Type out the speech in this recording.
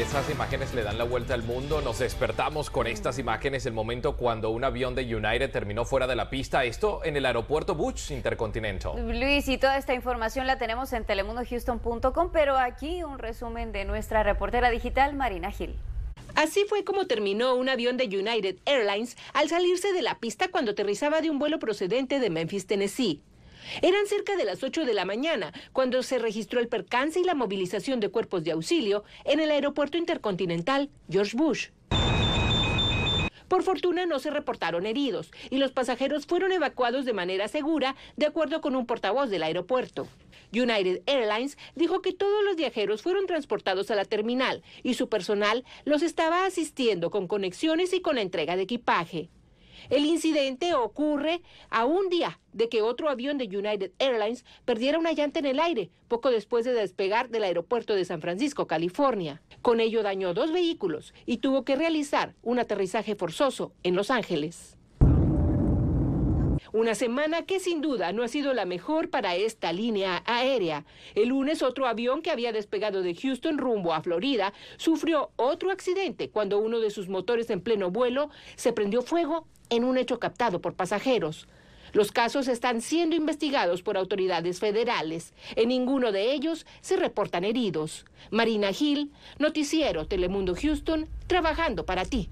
esas imágenes le dan la vuelta al mundo. Nos despertamos con mm. estas imágenes el momento cuando un avión de United terminó fuera de la pista. Esto en el aeropuerto Bush Intercontinental. Luis, y toda esta información la tenemos en telemundohouston.com, pero aquí un resumen de nuestra reportera digital Marina Gil. Así fue como terminó un avión de United Airlines al salirse de la pista cuando aterrizaba de un vuelo procedente de Memphis, Tennessee. Eran cerca de las 8 de la mañana cuando se registró el percance y la movilización de cuerpos de auxilio en el aeropuerto intercontinental George Bush. Por fortuna no se reportaron heridos y los pasajeros fueron evacuados de manera segura, de acuerdo con un portavoz del aeropuerto. United Airlines dijo que todos los viajeros fueron transportados a la terminal y su personal los estaba asistiendo con conexiones y con la entrega de equipaje. El incidente ocurre a un día de que otro avión de United Airlines perdiera una llanta en el aire poco después de despegar del aeropuerto de San Francisco, California. Con ello dañó dos vehículos y tuvo que realizar un aterrizaje forzoso en Los Ángeles. Una semana que sin duda no ha sido la mejor para esta línea aérea. El lunes otro avión que había despegado de Houston rumbo a Florida sufrió otro accidente cuando uno de sus motores en pleno vuelo se prendió fuego en un hecho captado por pasajeros. Los casos están siendo investigados por autoridades federales. En ninguno de ellos se reportan heridos. Marina Gil, Noticiero Telemundo Houston, trabajando para ti.